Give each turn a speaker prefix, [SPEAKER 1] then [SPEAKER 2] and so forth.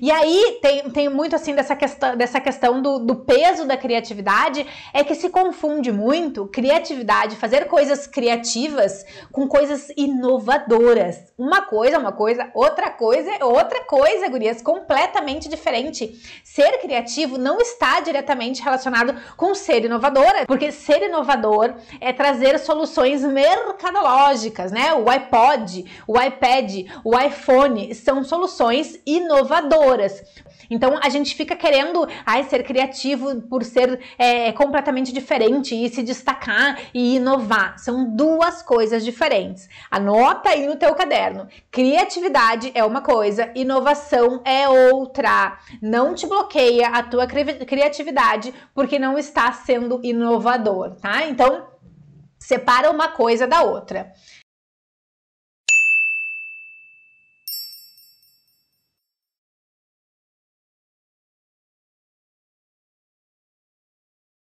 [SPEAKER 1] E aí tem, tem muito assim dessa questão, dessa questão do, do peso da criatividade, é que se confunde muito criatividade, fazer coisas criativas com coisas inovadoras. Uma coisa é uma coisa, outra coisa é outra coisa, gurias, completamente diferente. Ser criativo não está diretamente relacionado com ser inovadora, porque ser inovador é trazer soluções mercadológicas, né? O iPod, o iPad, o iPhone são soluções inovadoras inovadoras. Então a gente fica querendo ai, ser criativo por ser é, completamente diferente e se destacar e inovar. São duas coisas diferentes. Anota aí no teu caderno. Criatividade é uma coisa, inovação é outra. Não te bloqueia a tua cri criatividade porque não está sendo inovador, tá? Então separa uma coisa da outra.